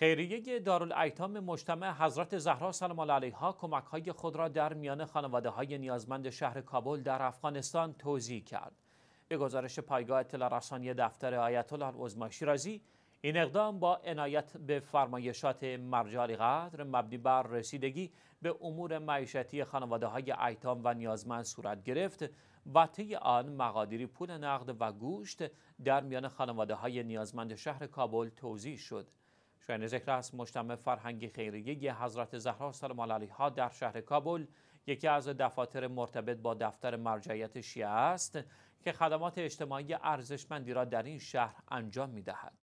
خیریه دارالایتام مجتمع حضرت زهرا سلام الله علیها کمک های خود را در میان خانواده های نیازمند شهر کابل در افغانستان توضیح کرد. به گزارش پایگاه اطلاع رسانی دفتر آیت الله شیرازی این اقدام با عنایت به فرمایشات مرجع قدر مبنی بر رسیدگی به امور معیشتی خانواده های ایتام و نیازمند صورت گرفت و طی آن مقادیری پول نقد و گوشت در میان خانواده های نیازمند شهر کابل توضیح شد. شاین ذکر است مجتمع فرهنگی خیریه حضرت زهرا سلام علیها در شهر کابل یکی از دفاتر مرتبط با دفتر مرجعیت شیعه است که خدمات اجتماعی ارزشمندی را در این شهر انجام می دهد.